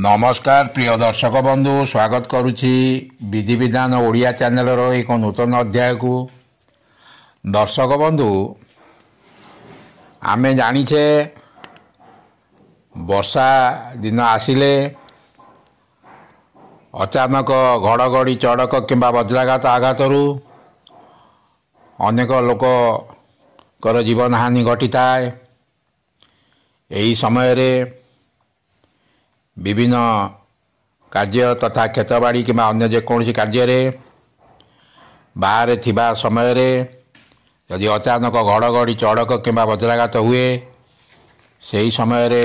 ନମସ୍କାର ପ୍ରିୟ ଦର୍ଶକ ବନ୍ଧୁ ସ୍ୱାଗତ କରୁଛି ବିଧିବିଧାନ ଓଡ଼ିଆ ଚ୍ୟାନେଲର ଏକ ନୂତନ ଅଧ୍ୟାୟକୁ ଦର୍ଶକ ବନ୍ଧୁ ଆମେ ଜାଣିଛେ ବର୍ଷା ଦିନ ଆସିଲେ ଅଚାନକ ଘଡ଼ଘଡ଼ି ଚଡ଼କ କିମ୍ବା ବଜ୍ରାଘାତ ଆଘାତରୁ ଅନେକ ଲୋକଙ୍କର ଜୀବନହାନି ଘଟିଥାଏ ଏହି ସମୟରେ ବିଭିନ୍ନ କାର୍ଯ୍ୟ ତଥା କ୍ଷେତବାଡ଼ି କିମ୍ବା ଅନ୍ୟ ଯେକୌଣସି କାର୍ଯ୍ୟରେ ବାହାରେ ଥିବା ସମୟରେ ଯଦି ଅଚାନକ ଘଡ଼ଘଡ଼ି ଚଡ଼କ କିମ୍ବା ବଜ୍ରାଘାତ ହୁଏ ସେହି ସମୟରେ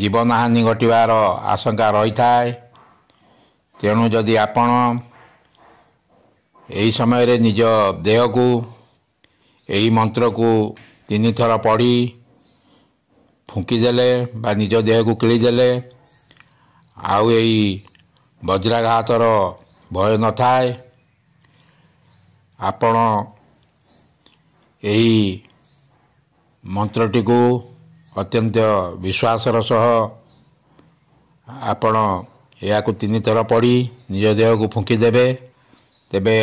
ଜୀବନହାନି ଘଟିବାର ଆଶଙ୍କା ରହିଥାଏ ତେଣୁ ଯଦି ଆପଣ ଏହି ସମୟରେ ନିଜ ଦେହକୁ ଏହି ମନ୍ତ୍ରକୁ ତିନିଥର ପଢ଼ି ଫୁଙ୍କିଦେଲେ ବା ନିଜ ଦେହକୁ କିଳିଦେଲେ ଆଉ ଏଇ ବଜ୍ରାଘାତର ଭୟ ନଥାଏ ଆପଣ ଏହି ମନ୍ତ୍ରଟିକୁ ଅତ୍ୟନ୍ତ ବିଶ୍ୱାସର ସହ ଆପଣ ଏହାକୁ ତିନିଥର ପଡ଼ି ନିଜ ଦେହକୁ ଫୁଙ୍କିଦେବେ ତେବେ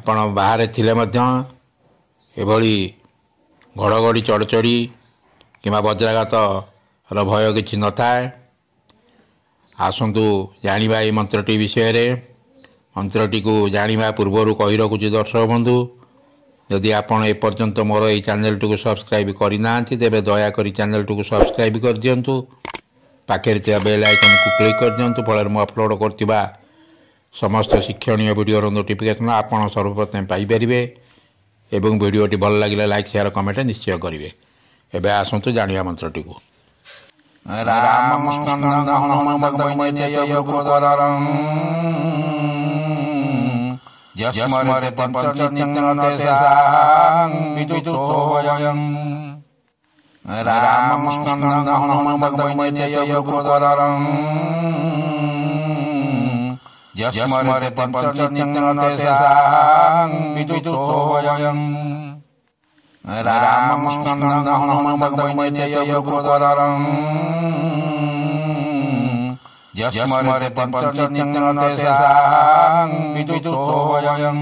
ଆପଣ ବାହାରେ ଥିଲେ ମଧ୍ୟ ଏଭଳି ଘଡ଼ଘଡ଼ି ଚଢ଼ଚଢ଼ି କିମ୍ବା ବଜ୍ରାଘାତର ଭୟ କିଛି ନଥାଏ ଆସନ୍ତୁ ଜାଣିବା ଏହି ମନ୍ତ୍ରଟି ବିଷୟରେ ମନ୍ତ୍ରଟିକୁ ଜାଣିବା ପୂର୍ବରୁ କହି ରଖୁଛି ଦର୍ଶକ ବନ୍ଧୁ ଯଦି ଆପଣ ଏପର୍ଯ୍ୟନ୍ତ ମୋର ଏହି ଚ୍ୟାନେଲ୍ଟିକୁ ସବସ୍କ୍ରାଇବ୍ କରିନାହାନ୍ତି ତେବେ ଦୟାକରି ଚ୍ୟାନେଲ୍ଟିକୁ ସବସ୍କ୍ରାଇବ୍ କରିଦିଅନ୍ତୁ ପାଖରେ ଥିବା ବେଲ୍ ଆଇକନ୍କୁ କ୍ଲିକ୍ କରିଦିଅନ୍ତୁ ଫଳରେ ମୁଁ ଅପଲୋଡ଼ କରୁଥିବା ସମସ୍ତ ଶିକ୍ଷଣୀୟ ଭିଡ଼ିଓର ନୋଟିଫିକେସନ୍ ଆପଣ ସର୍ବପ୍ରଥମେ ପାଇପାରିବେ ଏବଂ ଭିଡ଼ିଓଟି ଭଲ ଲାଗିଲେ ଲାଇକ୍ ସେୟାର କମେଣ୍ଟ ନିଶ୍ଚୟ କରିବେ एबे आसंतु तो जानिया मंत्रटी को राम स्कंद हनुमान भगवै जय गुरुदारम जस्मरते Jasmari tempat yang nate sang itu itu yang